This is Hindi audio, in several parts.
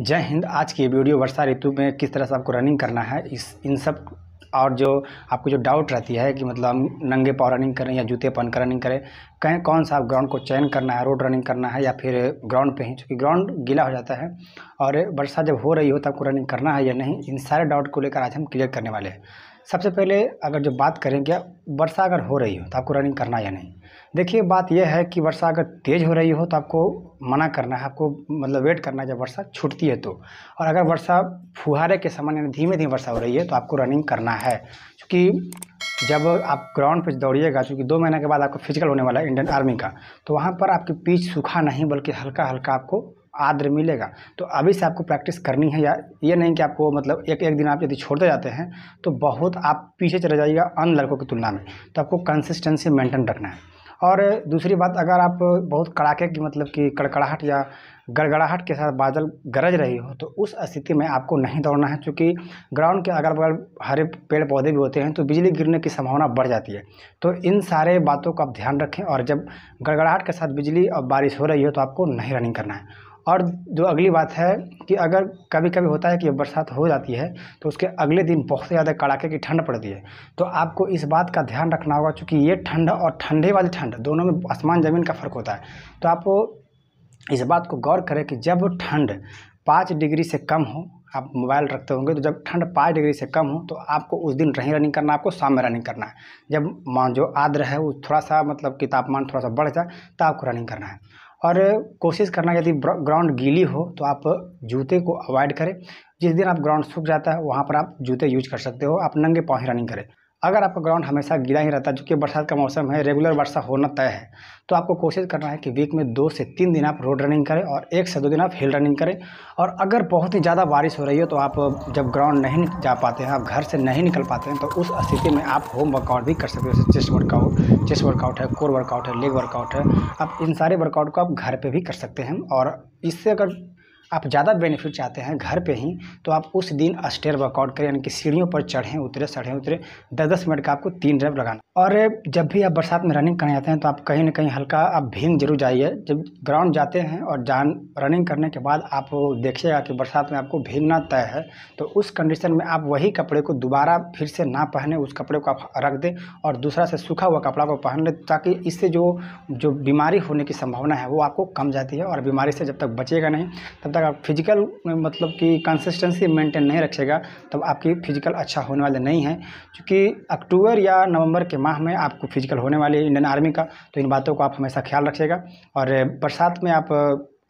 जय हिंद आज की वीडियो वर्षा ऋतु में किस तरह से आपको रनिंग करना है इस इन सब और जो आपको जो डाउट रहती है कि मतलब हम नंगे पाव रनिंग करें या जूते पहन कर रनिंग करें कहें कौन सा आप ग्राउंड को चयन करना है रोड रनिंग करना है या फिर ग्राउंड पे ही क्योंकि ग्राउंड गीला हो जाता है और वर्षा जब हो रही हो तो आपको रनिंग करना है या नहीं इन सारे डाउट को लेकर आज हम क्लियर करने वाले हैं सबसे पहले अगर जो बात करें क्या वर्षा अगर हो रही हो तो आपको रनिंग करना या नहीं देखिए बात यह है कि वर्षा अगर तेज़ हो रही हो तो आपको मना करना है आपको मतलब वेट करना है जब वर्षा छूटती है तो और अगर वर्षा फुहारे के समान यानी धीमे धीमे वर्षा हो रही है तो आपको रनिंग करना है क्योंकि जब आप ग्राउंड पर दौड़िएगा क्योंकि दो महीने के बाद आपको फिजिकल होने वाला है इंडियन आर्मी का तो वहाँ पर आपकी पीच सूखा नहीं बल्कि हल्का हल्का आपको आद्र मिलेगा तो अभी से आपको प्रैक्टिस करनी है या ये नहीं कि आपको मतलब एक एक दिन आप यदि छोड़ते जाते हैं तो बहुत आप पीछे चले जाइएगा अन्य लड़कों की तुलना में तो आपको कंसिस्टेंसी मेंटेन रखना है और दूसरी बात अगर आप बहुत कड़ाके की मतलब कि कड़कड़ाहट या गड़गड़ाहट के साथ बादल गरज रही हो तो उस स्थिति में आपको नहीं दौड़ना है क्योंकि ग्राउंड के अगल बगल हरे पेड़ पौधे भी होते हैं तो बिजली गिरने की संभावना बढ़ जाती है तो इन सारे बातों का आप ध्यान रखें और जब गड़गड़ाहट के साथ बिजली और बारिश हो रही हो तो आपको नहीं रनिंग करना है और जो अगली बात है कि अगर कभी कभी होता है कि बरसात हो जाती है तो उसके अगले दिन बहुत ज़्यादा कड़ाके की ठंड पड़ती है तो आपको इस बात का ध्यान रखना होगा चूँकि ये ठंड और ठंडे वाली ठंड दोनों में आसमान ज़मीन का फ़र्क होता है तो आप इस बात को गौर करें कि जब ठंड पाँच डिग्री से कम हो आप मोबाइल रखते होंगे तो जब ठंड पाँच डिग्री से कम हो तो आपको उस दिन नहीं रनिंग करना आपको शाम में रनिंग करना है जब जो आद्र है वो थोड़ा सा मतलब कि तापमान थोड़ा सा बढ़ जाए तो आपको रनिंग करना है और कोशिश करना यदि ग्राउंड गीली हो तो आप जूते को अवॉइड करें जिस दिन आप ग्राउंड सूख जाता है वहाँ पर आप जूते यूज कर सकते हो आप नंगे पाँव रनिंग करें अगर आपका ग्राउंड हमेशा गिरा ही रहता है जो कि बरसात का मौसम है रेगुलर वर्षा होना तय है तो आपको कोशिश करना है कि वीक में दो से तीन दिन आप रोड रनिंग करें और एक से दो दिन आप हिल रनिंग करें और अगर बहुत ही ज़्यादा बारिश हो रही हो तो आप जब ग्राउंड नहीं जा पाते हैं आप घर से नहीं निकल पाते हैं तो उस स्थिति में आप होम वर्कआउट भी कर सकते हो जैसे चेस्ट वर्कआउट चेस्ट वर्कआउट है कोर वर्कआउट है लेग वर्कआउट है आप इन सारे वर्कआउट को आप घर पर भी कर सकते हैं और इससे अगर आप ज़्यादा बेनिफिट चाहते हैं घर पे ही तो आप उस दिन स्टेयर वर्कआउट करें यानी कि सीढ़ियों पर चढ़ें उतरे चढ़ें उतरे दस दस मिनट का आपको तीन रेप लगाना और जब भी आप बरसात में रनिंग करने जाते हैं तो आप कहीं ना कहीं हल्का आप भींग जरूर जाइए जब ग्राउंड जाते हैं और जान रनिंग करने के बाद आप देखिएगा कि बरसात में आपको भीगना तय है तो उस कंडीशन में आप वही कपड़े को दोबारा फिर से ना पहने उस कपड़े को आप रख दें और दूसरा से सूखा हुआ कपड़ा को पहन लें ताकि इससे जो जो बीमारी होने की संभावना है वो आपको कम जाती है और बीमारी से जब तक बचेगा नहीं तब तक अगर फिजिकल मतलब कि कंसिस्टेंसी मेंटेन नहीं रखेगा तब आपकी फिजिकल अच्छा होने वाला नहीं है क्योंकि अक्टूबर या नवंबर के माह में आपको फिजिकल होने वाली है इंडियन आर्मी का तो इन बातों को आप हमेशा ख्याल रखिएगा और बरसात में आप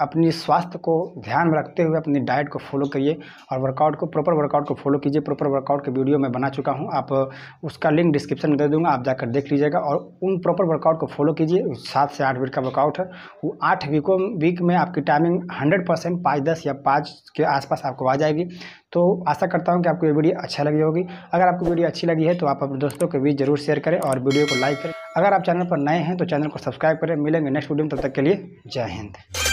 अपनी स्वास्थ्य को ध्यान में रखते हुए अपनी डाइट को फॉलो करिए और वर्कआउट को प्रॉपर वर्कआउट को फॉलो कीजिए प्रॉपर वर्कआउट के वीडियो मैं बना चुका हूँ आप उसका लिंक डिस्क्रिप्शन में दे दूँगा आप जाकर देख लीजिएगा और उन प्रॉपर वर्कआउट को फॉलो कीजिए सात से आठ वीक का वर्कआउट है वो आठ वीकों वीक में आपकी टाइमिंग हंड्रेड परसेंट पाँच दस या पाँच के आसपास आपको आ जाएगी तो आशा करता हूँ कि आपको ये वीडियो अच्छा लगी होगी अगर आपको वीडियो अच्छी लगी है तो आप अपने दोस्तों के बीच जरूर शेयर करें और वीडियो को लाइक करें अगर आप चैनल पर नए हैं तो चैनल को सब्सक्राइब करें मिलेंगे नेक्स्ट वीडियो में तब तक के लिए जय हिंद